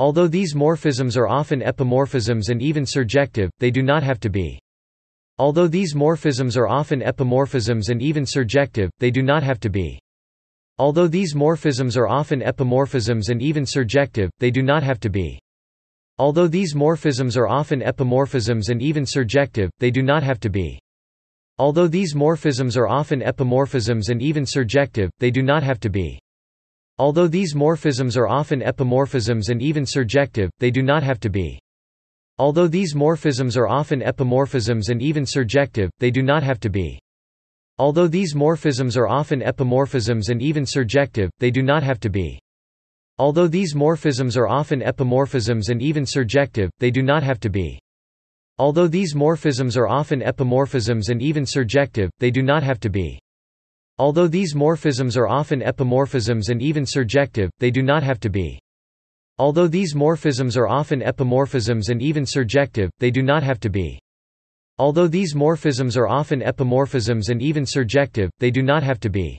Although these morphisms are often epimorphisms and even surjective, they do not have to be. Although these morphisms are often epimorphisms and even surjective, they do not have to be. Although these morphisms are often epimorphisms and even surjective, they do not have to be. Although these morphisms are often epimorphisms and even surjective, they do not have to be. Although these morphisms are often epimorphisms and even surjective, they do not have to be. Although these morphisms are often epimorphisms and even surjective, they do not have to be. Although these morphisms are often epimorphisms and even surjective, they do not have to be. Although these morphisms are often epimorphisms and even surjective, they do not have to be. Although these morphisms are often epimorphisms and even surjective, they do not have to be. Although these morphisms are often epimorphisms and even surjective, they do not have to be. Although these morphisms are often epimorphisms and even surjective, they do not have to be. Although these morphisms are often epimorphisms and even surjective, they do not have to be. Although these morphisms are often epimorphisms and even surjective, they do not have to be.